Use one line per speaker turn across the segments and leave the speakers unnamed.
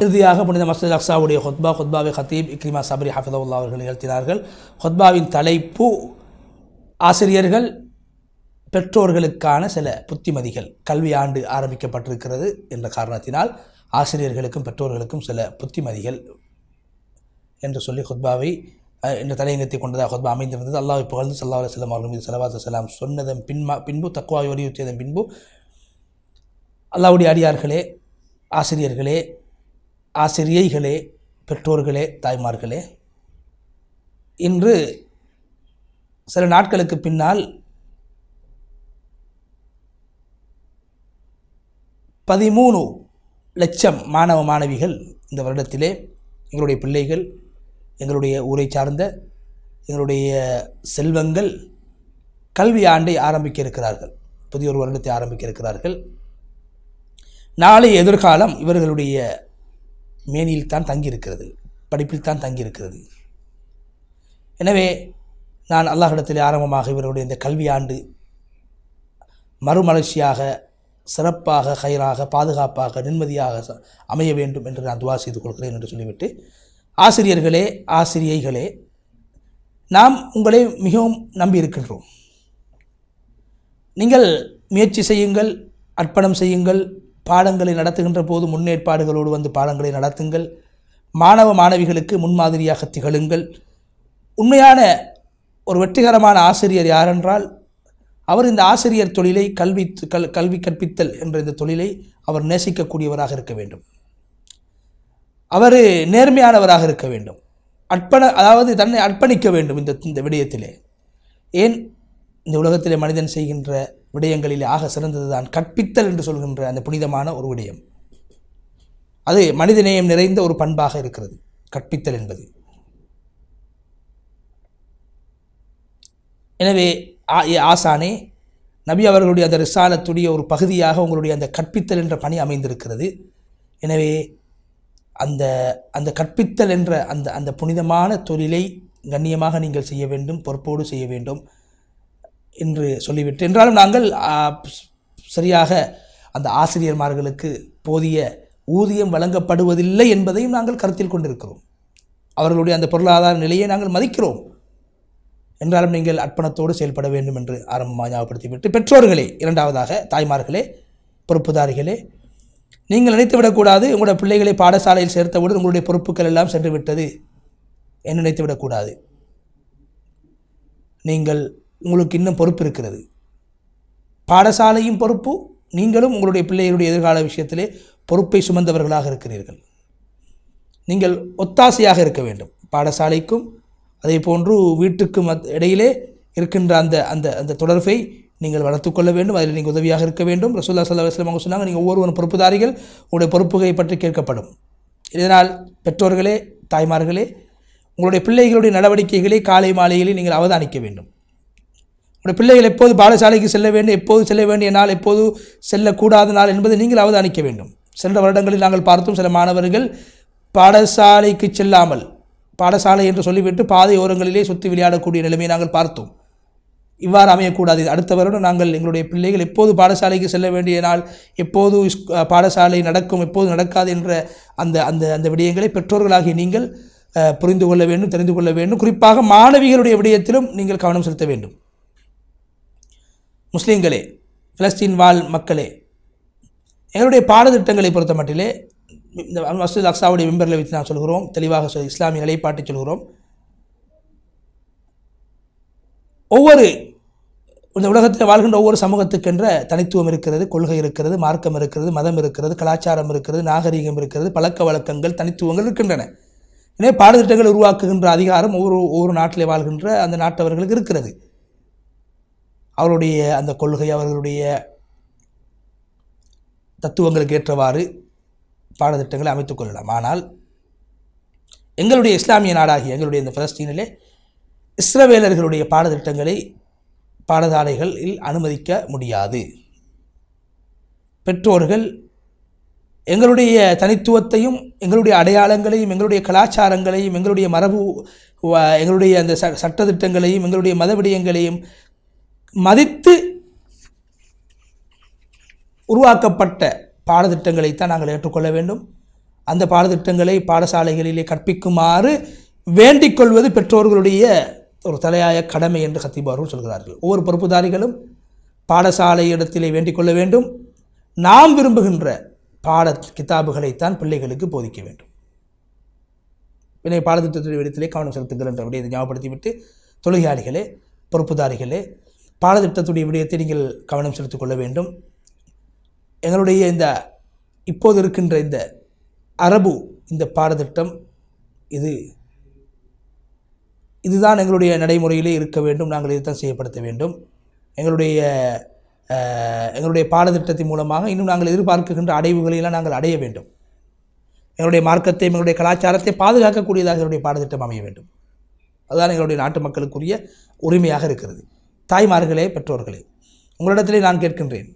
இறுதியாக புனித மஸ்ஜித் அக்ஸாவுடைய ஹொத்பா ஹொத்பாவை ஹத்தீப் இக்ரிமா சபரி ஹஃபிதவுல்லா அவர்கள் நிகழ்த்தினார்கள் ஹொத்பாவின் தலைப்பு ஆசிரியர்கள் பெற்றோர்களுக்கான சில புத்திமதிகள் கல்வி ஆண்டு ஆரம்பிக்கப்பட்டிருக்கிறது என்ற காரணத்தினால் ஆசிரியர்களுக்கும் பெற்றோர்களுக்கும் சில புத்திமதிகள் என்று சொல்லி ஹுத்பாவை என்ற தலையங்கத்தை கொண்டதாக ஹொத்பா அமைந்திருந்தது அல்லாஹ் புகழ்ந்து சல்லா அலுவலம் அவர்கள் மீது செலவாத செல்லாம் சொன்னதன் பின்மா பின்பு தக்குவாய் வலியுறுத்தியதன் பின்பு அல்லாவுடைய அடியார்களே ஆசிரியர்களே ஆசிரியைகளே பெற்றோர்களே தாய்மார்களே இன்று சில நாட்களுக்கு பின்னால் பதிமூணு லட்சம் மாணவ மாணவிகள் இந்த வருடத்திலே எங்களுடைய பிள்ளைகள் எங்களுடைய ஊரை சார்ந்த எங்களுடைய செல்வங்கள் கல்வி ஆண்டை ஆரம்பிக்க இருக்கிறார்கள் புதிய ஒரு வருடத்தை ஆரம்பிக்க இருக்கிறார்கள் நாளை எதிர்காலம் இவர்களுடைய மேனியில் தான் தங்கியிருக்கிறது படிப்பில் தான் தங்கியிருக்கிறது எனவே நான் அல்லாஹிடத்தில் ஆரம்பமாக இவருடைய இந்த கல்வி ஆண்டு மறுமலர்ச்சியாக சிறப்பாக கயிறாக பாதுகாப்பாக நிம்மதியாக அமைய வேண்டும் என்று நான் துவா செய்து கொள்கிறேன் என்று சொல்லிவிட்டு ஆசிரியர்களே ஆசிரியைகளே நாம் உங்களை மிகவும் நம்பியிருக்கின்றோம் நீங்கள் முயற்சி செய்யுங்கள் அர்ப்பணம் செய்யுங்கள் பாடங்களை நடத்துகின்ற போது முன்னேற்பாடுகளோடு வந்து பாடங்களை நடத்துங்கள் மாணவ மாணவிகளுக்கு முன்மாதிரியாக திகழுங்கள் உண்மையான ஒரு வெற்றிகரமான ஆசிரியர் யாரென்றால் அவர் இந்த ஆசிரியர் தொழிலை கல்வி கல் கல்வி கற்பித்தல் என்ற இந்த தொழிலை அவர் நேசிக்கக்கூடியவராக இருக்க வேண்டும் அவர் நேர்மையானவராக இருக்க வேண்டும் அர்ப்பண அதாவது தன்னை அர்ப்பணிக்க வேண்டும் இந்த இந்த விடயத்திலே ஏன் இந்த உலகத்திலே மனிதன் செய்கின்ற விடயங்களிலே ஆக சிறந்தது தான் கற்பித்தல் என்று சொல்கின்ற அந்த புனிதமான ஒரு விடயம் அது மனிதநேயம் நிறைந்த ஒரு பண்பாக இருக்கிறது கற்பித்தல் என்பது எனவே ஆசானே நபி அவர்களுடைய அந்த ரிசாலத்துடைய ஒரு பகுதியாக உங்களுடைய அந்த கற்பித்தல் என்ற பணி அமைந்திருக்கிறது எனவே அந்த அந்த கற்பித்தல் என்ற அந்த அந்த புனிதமான தொழிலை கண்ணியமாக நீங்கள் செய்ய வேண்டும் பொறுப்போடு செய்ய வேண்டும் என்று சொல்லிவிட்டு என்றாலும் நாங்கள் சரியாக அந்த ஆசிரியர்மார்களுக்கு போதிய ஊதியம் வழங்கப்படுவதில்லை என்பதையும் நாங்கள் கருத்தில் கொண்டிருக்கிறோம் அவர்களுடைய அந்த பொருளாதார நிலையை நாங்கள் மதிக்கிறோம் என்றாலும் நீங்கள் அர்ப்பணத்தோடு செயல்பட வேண்டும் என்று ஆரம்பமாக ஞாபகப்படுத்திவிட்டு பெற்றோர்களே இரண்டாவதாக தாய்மார்களே பொறுப்புதாரிகளே நீங்கள் நினைத்து விடக்கூடாது உங்களுடைய பிள்ளைகளை பாடசாலையில் சேர்த்தவுடன் உங்களுடைய பொறுப்புகள் எல்லாம் சென்று விட்டது என்று நினைத்து விடக்கூடாது நீங்கள் உங்களுக்கு இன்னும் பொறுப்பு இருக்கிறது பாடசாலையும் பொறுப்பு நீங்களும் உங்களுடைய பிள்ளைகளுடைய எதிர்கால விஷயத்திலே பொறுப்பை சுமந்தவர்களாக இருக்கிறீர்கள் நீங்கள் ஒத்தாசையாக இருக்க வேண்டும் பாடசாலைக்கும் அதே போன்று வீட்டுக்கும் இடையிலே இருக்கின்ற அந்த அந்த அந்த தொடர்பை நீங்கள் வளர்த்துக்கொள்ள வேண்டும் அதில் நீங்கள் உதவியாக இருக்க வேண்டும் ரசூல்லா சல்லா அலுவலம் சொன்னாங்க நீங்கள் ஒவ்வொருவரும் பொறுப்புதாரிகள் உங்களுடைய பொறுப்புகளை பற்றி கேட்கப்படும் இதனால் பெற்றோர்களே தாய்மார்களே உங்களுடைய பிள்ளைகளுடைய நடவடிக்கைகளை காலை மாலையிலே நீங்கள் அவதானிக்க வேண்டும் உங்களுடைய பிள்ளைகள் எப்போது பாடசாலைக்கு செல்ல வேண்டும் எப்போது செல்ல வேண்டிய நாள் எப்போது செல்லக்கூடாத நாள் என்பதை நீங்கள் அவதானிக்க வேண்டும் சென்ற வருடங்களில் நாங்கள் பார்த்தோம் சில மாணவர்கள் பாடசாலைக்கு செல்லாமல் பாடசாலை என்று சொல்லிவிட்டு பாதை ஓரங்களிலே சுற்றி விளையாடக்கூடிய நிலைமையை நாங்கள் பார்த்தோம் இவ்வாறு அமையக்கூடாது அடுத்த வருடம் நாங்கள் எங்களுடைய பிள்ளைகள் எப்போது பாடசாலைக்கு செல்ல வேண்டிய நாள் எப்போது பாடசாலை நடக்கும் எப்போது நடக்காது என்ற அந்த அந்த அந்த விடயங்களை பெற்றோர்களாகிய நீங்கள் புரிந்து கொள்ள வேண்டும் தெரிந்து கொள்ள வேண்டும் குறிப்பாக மாணவிகளுடைய விடயத்திலும் நீங்கள் கவனம் செலுத்த வேண்டும் முஸ்லீம்களே பிலஸ்தீன் வாழ் மக்களே எங்களுடைய பாடத்திட்டங்களை பொறுத்த மட்டிலே இந்த மசூத் அக்சாவுடைய மெம்பரில் வைத்து நான் சொல்கிறோம் தெளிவாக சொல் இஸ்லாமிய நிலைப்பாட்டை சொல்கிறோம் ஒவ்வொரு இந்த உலகத்தில் வாழ்கின்ற ஒவ்வொரு சமூகத்துக்கென்ற தனித்துவம் இருக்கிறது கொள்கை இருக்கிறது மார்க்கம் இருக்கிறது மதம் இருக்கிறது கலாச்சாரம் இருக்கிறது நாகரீகம் இருக்கிறது பழக்க வழக்கங்கள் தனித்துவங்கள் இருக்கின்றன எனவே பாடத்திட்டங்களை உருவாக்குகின்ற அதிகாரம் ஒவ்வொரு ஒவ்வொரு நாட்டிலே வாழ்கின்ற அந்த நாட்டவர்களுக்கு இருக்கிறது அவருடைய அந்த கொள்கை அவர்களுடைய தத்துவங்களுக்கு ஏற்றவாறு பாடத்திட்டங்களை அமைத்துக் கொள்ளலாம் ஆனால் எங்களுடைய இஸ்லாமிய நாடாகிய எங்களுடைய இந்த பலஸ்தீனிலே இஸ்ரவேலர்களுடைய பாடத்திட்டங்களை பாடசாலைகளில் அனுமதிக்க முடியாது பெற்றோர்கள் எங்களுடைய தனித்துவத்தையும் எங்களுடைய அடையாளங்களையும் எங்களுடைய கலாச்சாரங்களையும் எங்களுடைய மரபு எங்களுடைய அந்த ச சட்டத்திட்டங்களையும் எங்களுடைய மதவிடயங்களையும் மதித்து உருவாக்கப்பட்ட பாடத்திட்டங்களைத்தான் நாங்கள் ஏற்றுக்கொள்ள வேண்டும் அந்த பாடத்திட்டங்களை பாடசாலைகளிலே கற்பிக்குமாறு வேண்டிக் கொள்வது பெற்றோர்களுடைய ஒரு தலையாய கடமை என்று ஹத்தீபார்கள் சொல்கிறார்கள் ஒவ்வொரு பொறுப்புதாரிகளும் பாடசாலை இடத்திலே வேண்டிக் கொள்ள வேண்டும் நாம் விரும்புகின்ற பாட கிதாபுகளைத்தான் பிள்ளைகளுக்கு போதிக்க வேண்டும் வினை பாடத்திட்டத்துடைய இடத்திலே கவனம் செலுத்துங்கள் என்ற விடயத்தை ஞாபகப்படுத்திவிட்டு தொழிலாளிகளே பொறுப்புதாரிகளே பாடத்திட்டத்துடைய விடயத்தை நீங்கள் கவனம் செலுத்திக் கொள்ள வேண்டும் எங்களுடைய இந்த இப்போது இருக்கின்ற இந்த அரபு இந்த பாடத்திட்டம் இது இதுதான் எங்களுடைய நடைமுறையிலே இருக்க வேண்டும் நாங்கள் இதுதான் செய்யப்படுத்த வேண்டும் எங்களுடைய எங்களுடைய பாடத்திட்டத்தின் மூலமாக இன்னும் நாங்கள் எதிர்பார்க்குகின்ற அடைவுகளையெல்லாம் நாங்கள் அடைய வேண்டும் எங்களுடைய மார்க்கத்தை எங்களுடைய கலாச்சாரத்தை பாதுகாக்கக்கூடியதாக எங்களுடைய பாடத்திட்டம் அமைய வேண்டும் அதுதான் எங்களுடைய நாட்டு மக்களுக்குரிய உரிமையாக இருக்கிறது தாய்மார்களே பெற்றோர்களே உங்களிடத்திலே நான் கேட்கின்றேன்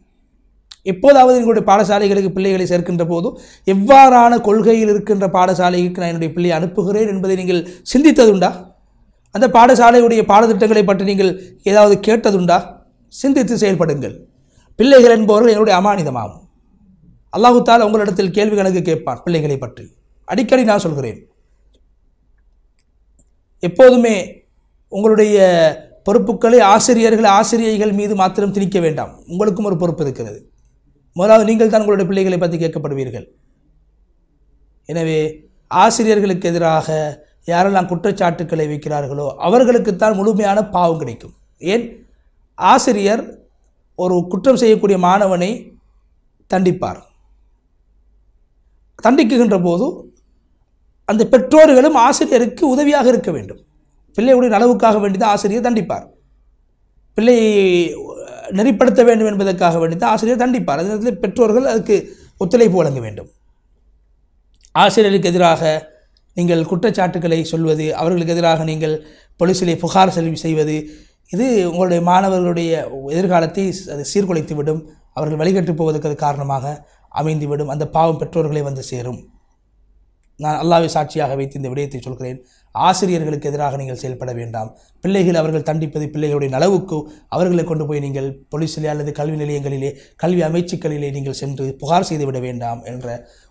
எப்போதாவது எங்களுடைய பாடசாலைகளுக்கு பிள்ளைகளை சேர்க்கின்ற போது எவ்வாறான கொள்கையில் இருக்கின்ற பாடசாலைக்கு நான் என்னுடைய பிள்ளையை அனுப்புகிறேன் என்பதை நீங்கள் சிந்தித்ததுண்டா அந்த பாடசாலையுடைய பாடத்திட்டங்களை பற்றி நீங்கள் ஏதாவது கேட்டதுண்டா சிந்தித்து செயல்படுங்கள் பிள்ளைகள் என்பவர்கள் என்னுடைய அமானிதமாகும் அல்லாஹுத்தால் உங்களிடத்தில் கேள்வி கணக்கு கேட்பான் பிள்ளைகளை பற்றி அடிக்கடி நான் சொல்கிறேன் எப்போதுமே உங்களுடைய பொறுப்புகளை ஆசிரியர்கள் ஆசிரியைகள் மீது மாத்திரம் திணிக்க வேண்டாம் உங்களுக்கும் ஒரு பொறுப்பு இருக்கிறது முதலாவது நீங்கள் தான் உங்களுடைய பிள்ளைகளை பற்றி கேட்கப்படுவீர்கள் எனவே ஆசிரியர்களுக்கு எதிராக யாரெல்லாம் குற்றச்சாட்டுக்களை வைக்கிறார்களோ அவர்களுக்குத்தான் முழுமையான பாவம் கிடைக்கும் ஏன் ஆசிரியர் ஒரு குற்றம் செய்யக்கூடிய மாணவனை தண்டிப்பார் தண்டிக்குகின்ற போது அந்த பெற்றோர்களும் ஆசிரியருக்கு உதவியாக இருக்க வேண்டும் பிள்ளையுடைய நலவுக்காக வேண்டி தான் ஆசிரியர் தண்டிப்பார் பிள்ளையை நெறிப்படுத்த வேண்டும் என்பதற்காக வேண்டி தான் ஆசிரியர் தண்டிப்பார் அதே நேரத்தில் பெற்றோர்கள் அதுக்கு ஒத்துழைப்பு வழங்க வேண்டும் ஆசிரியருக்கு எதிராக நீங்கள் குற்றச்சாட்டுக்களை சொல்வது அவர்களுக்கு எதிராக நீங்கள் பொலிசிலே புகார் செல்வி செய்வது இது உங்களுடைய மாணவர்களுடைய எதிர்காலத்தை அது சீர்குலைத்துவிடும் அவர்கள் வழிகட்டு போவதற்கு அது காரணமாக அமைந்துவிடும் அந்த பாவம் பெற்றோர்களை வந்து சேரும் நான் அல்லாவை சாட்சியாக வைத்து இந்த விடயத்தை சொல்கிறேன் ஆசிரியர்களுக்கு எதிராக நீங்கள் செயல்பட வேண்டாம் பிள்ளைகள் அவர்கள் தண்டிப்பது பிள்ளைகளுடைய நலவுக்கு அவர்களை கொண்டு போய் நீங்கள் போலீஸிலே அல்லது கல்வி நிலையங்களிலே கல்வி அமைச்சுக்களிலே நீங்கள் சென்று புகார் செய்துவிட வேண்டாம் என்ற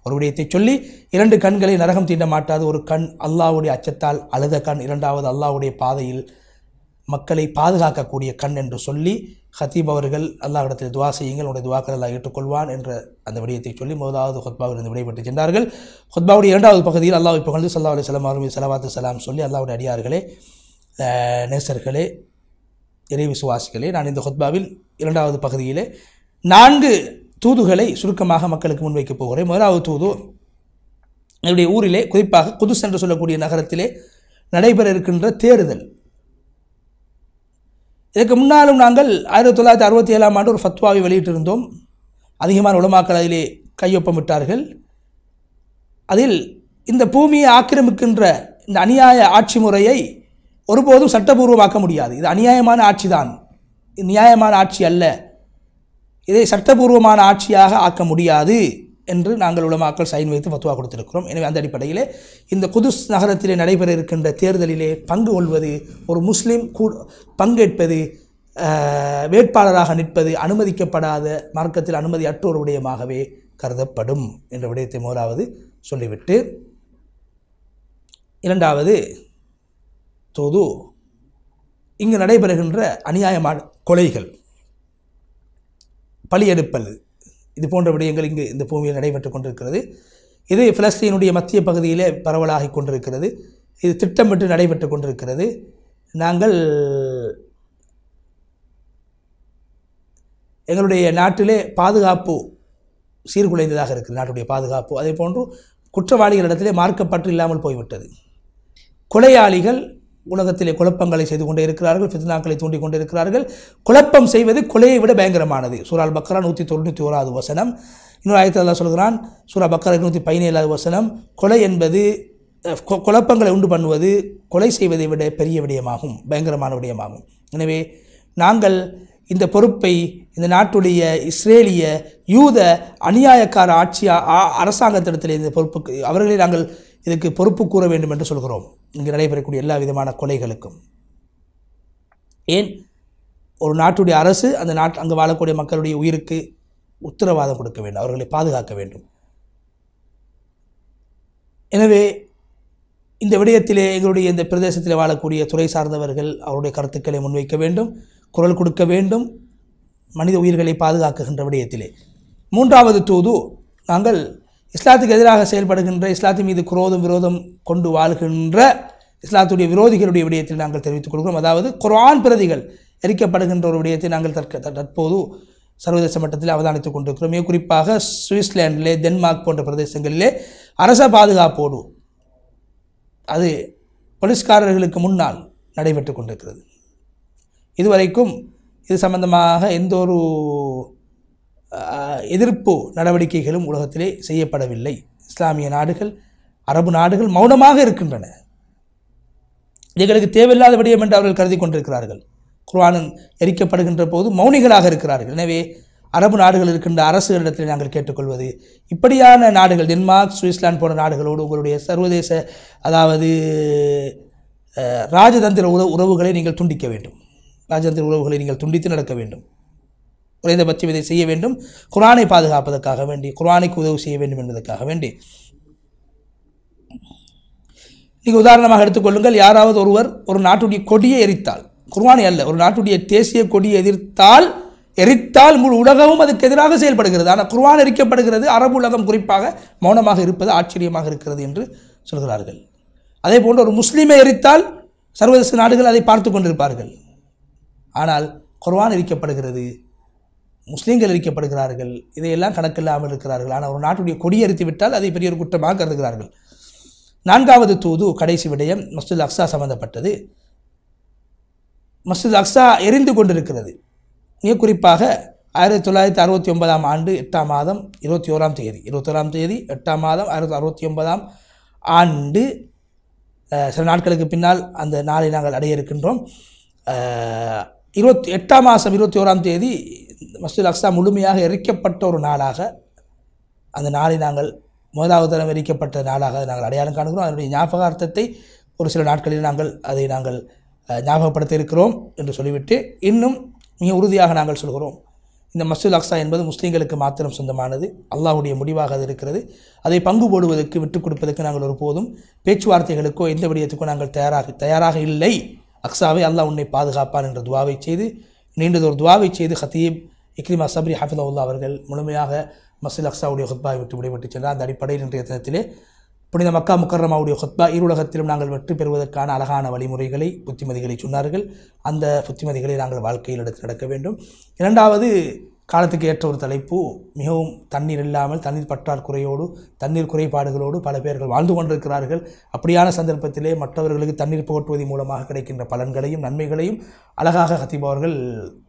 ஒரு விடயத்தை சொல்லி இரண்டு கண்களை நரகம் தீண்ட மாட்டாது ஒரு கண் அல்லாவுடைய அச்சத்தால் அழுத கண் இரண்டாவது அல்லாவுடைய பாதையில் மக்களை பாதுகாக்கக்கூடிய கண் என்று சொல்லி ஹத்தீப் அவர்கள் அல்லாஹ் இடத்தில் துவா செய்யுங்கள் உடைய துவாக்கள் எல்லாம் ஏற்றுக்கொள்வான் என்ற அந்த விடயத்தை சொல்லி முதலாவது ஹொத்பாவில் இருந்து விடைபெற்று சென்றார்கள் ஹொத்பாவுடைய இரண்டாவது பகுதியில் அல்லாஹ் இப்போ வந்து சல்லா அலி சலாம் அருமை சலவாத்து சலாம் சொல்லி அல்லாவுடைய அடியார்களே நேசர்களே இறை விசுவாசிகளே நான் இந்த ஹொத்பாவில் இரண்டாவது பகுதியிலே நான்கு தூதுகளை சுருக்கமாக மக்களுக்கு முன்வைக்கப் போகிறேன் முதலாவது தூது என்னுடைய ஊரிலே குறிப்பாக குதுஸ் என்று சொல்லக்கூடிய நகரத்திலே நடைபெற இருக்கின்ற தேர்தல் இதற்கு முன்னாலும் நாங்கள் ஆயிரத்தி தொள்ளாயிரத்தி அறுபத்தி ஏழாம் ஆண்டு ஒரு ஃபத்வாவை வெளியிட்டிருந்தோம் அதிகமான உலமாக்கள் அதிலே கையொப்பமிட்டார்கள் அதில் இந்த பூமியை ஆக்கிரமிக்கின்ற இந்த அநியாய ஆட்சி முறையை ஒருபோதும் சட்டபூர்வமாக்க முடியாது இது அநியாயமான ஆட்சி தான் நியாயமான ஆட்சி அல்ல இதை சட்டபூர்வமான ஆட்சியாக ஆக்க முடியாது என்று நாங்கள் உலமாக்கள் சைன் வைத்து பத்துவா கொடுத்திருக்கிறோம் எனவே அந்த அடிப்படையிலே இந்த குதுஸ் நகரத்திலே நடைபெற இருக்கின்ற தேர்தலிலே பங்கு கொள்வது ஒரு முஸ்லீம் கூ பங்கேற்பது வேட்பாளராக நிற்பது அனுமதிக்கப்படாத மார்க்கத்தில் அனுமதி அற்றோர் விடயமாகவே கருதப்படும் என்ற விடயத்தை முதலாவது சொல்லிவிட்டு இரண்டாவது தோது இங்கு நடைபெறுகின்ற அநியாயமான கொலைகள் பலியெடுப்பல் இது போன்ற விடயங்கள் இங்கு இந்த பூமியில் நடைபெற்று கொண்டிருக்கிறது இது பிலஸ்தீனுடைய மத்திய பகுதியிலே பரவலாகி கொண்டிருக்கிறது இது திட்டமிட்டு நடைபெற்று கொண்டிருக்கிறது நாங்கள் எங்களுடைய நாட்டிலே பாதுகாப்பு சீர்குலைந்ததாக இருக்குது நாட்டுடைய பாதுகாப்பு அதே போன்று குற்றவாளிகளிடத்திலே மார்க்கப்பற்று இல்லாமல் போய்விட்டது கொலையாளிகள் உலகத்திலே குழப்பங்களை செய்து கொண்டே இருக்கிறார்கள் ஃபித்னாக்களை தூண்டிக் இருக்கிறார்கள் குழப்பம் செய்வது கொலையை விட பயங்கரமானது சூரால் பக்கரா நூற்றி தொண்ணூற்றி ஓராவது வசனம் இன்னொரு ஆயிரத்தி அல்லா சொல்கிறான் சூரா பக்ரா நூற்றி பதினேழாவது வசனம் கொலை என்பது குழப்பங்களை உண்டு பண்ணுவது கொலை செய்வதை விட பெரிய விடயமாகும் பயங்கரமான விடயமாகும் எனவே நாங்கள் இந்த பொறுப்பை இந்த நாட்டுடைய இஸ்ரேலிய யூத அநியாயக்கார ஆட்சியா அரசாங்கத்திடத்தில் இந்த பொறுப்புக்கு அவர்களை நாங்கள் இதுக்கு பொறுப்பு கூற வேண்டும் என்று சொல்கிறோம் இங்கு நடைபெறக்கூடிய எல்லா விதமான கொலைகளுக்கும் ஏன் ஒரு நாட்டுடைய அரசு அந்த நாட் அங்கு வாழக்கூடிய மக்களுடைய உயிருக்கு உத்தரவாதம் கொடுக்க வேண்டும் அவர்களை பாதுகாக்க வேண்டும் எனவே இந்த விடயத்திலே எங்களுடைய இந்த பிரதேசத்தில் வாழக்கூடிய துறை சார்ந்தவர்கள் அவருடைய கருத்துக்களை முன்வைக்க வேண்டும் குரல் கொடுக்க வேண்டும் மனித உயிர்களை பாதுகாக்குகின்ற விடயத்திலே மூன்றாவது தூது நாங்கள் இஸ்லாத்துக்கு எதிராக செயல்படுகின்ற இஸ்லாத்தின் மீது குரோதம் விரோதம் கொண்டு வாழ்கின்ற இஸ்லாத்துடைய விரோதிகளுடைய விடயத்தில் நாங்கள் தெரிவித்துக் கொள்கிறோம் அதாவது குரான் பிரதிகள் எரிக்கப்படுகின்ற ஒரு விடயத்தை நாங்கள் தற்க தற்போது சர்வதேச மட்டத்தில் அவதானித்துக் கொண்டிருக்கிறோம் மிக குறிப்பாக சுவிட்சர்லாண்டிலே டென்மார்க் போன்ற பிரதேசங்களிலே அரச பாதுகாப்போடு அது போலீஸ்காரர்களுக்கு முன்னால் நடைபெற்று கொண்டிருக்கிறது இதுவரைக்கும் இது சம்பந்தமாக எந்த ஒரு எதிர்ப்பு நடவடிக்கைகளும் உலகத்திலே செய்யப்படவில்லை இஸ்லாமிய நாடுகள் அரபு நாடுகள் மௌனமாக இருக்கின்றன எங்களுக்கு தேவையில்லாத விடயம் என்று அவர்கள் கருதி கொண்டிருக்கிறார்கள் குர்ஆனின் எரிக்கப்படுகின்ற போது மௌனிகளாக இருக்கிறார்கள் எனவே அரபு நாடுகள் இருக்கின்ற அரசுகளிடத்தில் நாங்கள் கேட்டுக்கொள்வது இப்படியான நாடுகள் டென்மார்க் சுவிட்சர்லாந்து போன்ற நாடுகளோடு உங்களுடைய சர்வதேச அதாவது ராஜதந்திர உறவுகளை நீங்கள் துண்டிக்க வேண்டும் ராஜதந்திர உறவுகளை நீங்கள் துண்டித்து நடக்க வேண்டும் குறைந்தபட்சம் இதை செய்ய வேண்டும் குரானை பாதுகாப்பதற்காக வேண்டி குரானைக்கு உதவி செய்ய வேண்டும் என்பதற்காக வேண்டி நீங்கள் உதாரணமாக எடுத்துக்கொள்ளுங்கள் யாராவது ஒருவர் ஒரு நாட்டுடைய கொடியை எரித்தால் குர்வானி அல்ல ஒரு நாட்டுடைய தேசிய கொடியை எதிர்த்தால் எரித்தால் முழு உலகமும் அதுக்கு எதிராக செயல்படுகிறது ஆனால் குர்வான் எரிக்கப்படுகிறது அரபு உலகம் குறிப்பாக மௌனமாக இருப்பது ஆச்சரியமாக இருக்கிறது என்று சொல்கிறார்கள் அதே போன்று ஒரு முஸ்லீமை எரித்தால் சர்வதேச நாடுகள் அதை பார்த்து கொண்டிருப்பார்கள் ஆனால் குர்வான் எரிக்கப்படுகிறது முஸ்லீம்கள் எரிக்கப்படுகிறார்கள் இதையெல்லாம் கணக்கில்லாமல் இருக்கிறார்கள் ஆனால் ஒரு நாட்டுடைய கொடியரித்து விட்டால் அதை பெரிய ஒரு குற்றமாக கருதுகிறார்கள் நான்காவது தூது கடைசி விடயம் மஸ்ஜித் அக்ஸா சம்பந்தப்பட்டது மஸ்ஜித் அக்ஸா எரிந்து கொண்டிருக்கிறது மிக குறிப்பாக ஆயிரத்தி தொள்ளாயிரத்தி அறுபத்தி ஒன்பதாம் ஆண்டு எட்டாம் மாதம் இருபத்தி ஓராம் தேதி இருபத்தோராம் தேதி எட்டாம் மாதம் ஆயிரத்தி அறுபத்தி ஒன்பதாம் ஆண்டு சில நாட்களுக்கு பின்னால் அந்த நாளை நாங்கள் அடைய இருக்கின்றோம் இருபத்தி எட்டாம் மாதம் இருபத்தி ஓராம் தேதி மசூத் அக்ஸா முழுமையாக எரிக்கப்பட்ட ஒரு நாளாக அந்த நாளை நாங்கள் முதலாவது தரம் எரிக்கப்பட்ட நாளாக நாங்கள் அடையாளம் காணுகிறோம் அதனுடைய ஞாபகார்த்தத்தை ஒரு சில நாட்களில் நாங்கள் அதை நாங்கள் ஞாபகப்படுத்த இருக்கிறோம் என்று சொல்லிவிட்டு இன்னும் மிக உறுதியாக நாங்கள் சொல்கிறோம் இந்த மசூத் அக்ஸா என்பது முஸ்லீம்களுக்கு மாத்திரம் சொந்தமானது அல்லாஹுடைய முடிவாக அது இருக்கிறது அதை பங்கு போடுவதற்கு விட்டுக் கொடுப்பதற்கு நாங்கள் ஒருபோதும் பேச்சுவார்த்தைகளுக்கோ எந்த விடயத்துக்கோ நாங்கள் தயாராக தயாராக இல்லை அக்ஸாவை அல்லாஹ் உன்னை பாதுகாப்பான் என்ற துவாவை செய்து நீண்டதொரு துவாவை செய்து ஹத்தீப் இக்ரிமா சப்ரி ஹஃபிதவுல்லா அவர்கள் முழுமையாக மசில் அக்ஸாவுடைய ஹுத்பாவை விட்டு விடைபெற்று சென்றார் அந்த அடிப்படையில் இன்றைய தினத்திலே புனித மக்கா முக்கரமாவுடைய ஹுத்பா இருலகத்திலும் நாங்கள் வெற்றி பெறுவதற்கான அழகான வழிமுறைகளை புத்திமதிகளை சொன்னார்கள் அந்த புத்திமதிகளை நாங்கள் வாழ்க்கையில் எடுத்து நடக்க வேண்டும் இரண்டாவது காலத்துக்கு ஏற்ற ஒரு தலைப்பு மிகவும் தண்ணீர் இல்லாமல் தண்ணீர் பற்றாக்குறையோடு தண்ணீர் குறைபாடுகளோடு பல பேர்கள் வாழ்ந்து கொண்டிருக்கிறார்கள் அப்படியான சந்தர்ப்பத்திலே மற்றவர்களுக்கு தண்ணீர் புகட்டுவதன் மூலமாக கிடைக்கின்ற பலன்களையும் நன்மைகளையும் அழகாக ஹத்தீப்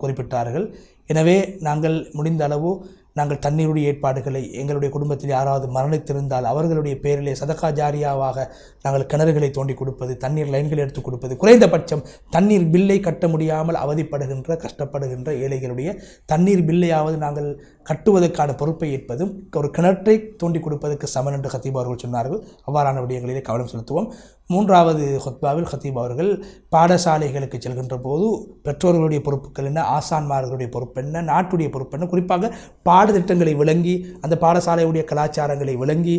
குறிப்பிட்டார்கள் எனவே நாங்கள் முடிந்த அளவு நாங்கள் தண்ணீருடைய ஏற்பாடுகளை எங்களுடைய குடும்பத்தில் யாராவது மரணித்திருந்தால் அவர்களுடைய பேரிலே சதகா ஜாரியாவாக நாங்கள் கிணறுகளை தோண்டி கொடுப்பது தண்ணீர் லைன்கள் எடுத்து கொடுப்பது குறைந்தபட்சம் தண்ணீர் பில்லை கட்ட முடியாமல் அவதிப்படுகின்ற கஷ்டப்படுகின்ற ஏழைகளுடைய தண்ணீர் பில்லையாவது நாங்கள் கட்டுவதற்கான பொறுப்பை ஏற்பதும் ஒரு கிணற்றை தோண்டி கொடுப்பதற்கு சமன் என்று ஹத்தீப் அவர்கள் சொன்னார்கள் அவ்வாறான விடயங்களிலே கவனம் செலுத்துவோம் மூன்றாவது ஹொத்பாவில் ஹத்தீப் அவர்கள் பாடசாலைகளுக்கு செல்கின்ற போது பெற்றோர்களுடைய பொறுப்புகள் என்ன ஆசான்மார்களுடைய பொறுப்பு என்ன நாட்டுடைய பொறுப்பு என்ன குறிப்பாக பாடத்திட்டங்களை விளங்கி அந்த பாடசாலையுடைய கலாச்சாரங்களை விளங்கி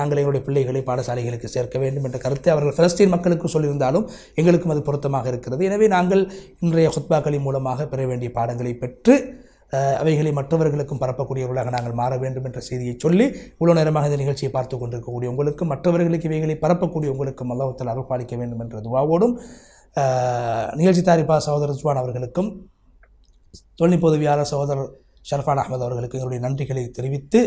நாங்கள் எங்களுடைய பிள்ளைகளை பாடசாலைகளுக்கு சேர்க்க வேண்டும் என்ற கருத்தை அவர்கள் பிலஸ்தீன் மக்களுக்கு சொல்லியிருந்தாலும் எங்களுக்கும் அது பொருத்தமாக இருக்கிறது எனவே நாங்கள் இன்றைய ஹொத்பாக்களின் மூலமாக பெற வேண்டிய பாடங்களை பெற்று அவைகளை மற்றவர்களுக்கும் பரப்பக்கூடியவர்களாக நாங்கள் மாற வேண்டும் என்ற செய்தியை சொல்லி இவ்வளோ நேரமாக இந்த நிகழ்ச்சியை பார்த்து கொண்டிருக்கக்கூடிய உங்களுக்கும் மற்றவர்களுக்கு இவைகளை பரப்பக்கூடிய உங்களுக்கும் அல்லாஹத்தில் அருள் பாலிக்க வேண்டும் என்ற துவாவோடும் நிகழ்ச்சி தாரிபா சகோதரர் சுவான் அவர்களுக்கும் தொழில்நுட்ப உதவியாளர் சகோதரர் ஷர்ஃபான் அஹமது அவர்களுக்கு என்னுடைய நன்றிகளை தெரிவித்து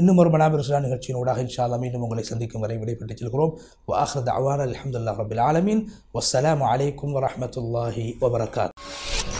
இன்னும் ஒரு மனாபிர் சுலா நிகழ்ச்சியின் ஊடாக இன்ஷாலா மீண்டும் உங்களை சந்திக்கும் வரை விடைபெற்றுச் செல்கிறோம் வாஹர் அவான் அலமதுல்லா ரபில் ஆலமீன் வசலாம் அலைக்கும் வரமத்துல்லாஹி வபரகாத்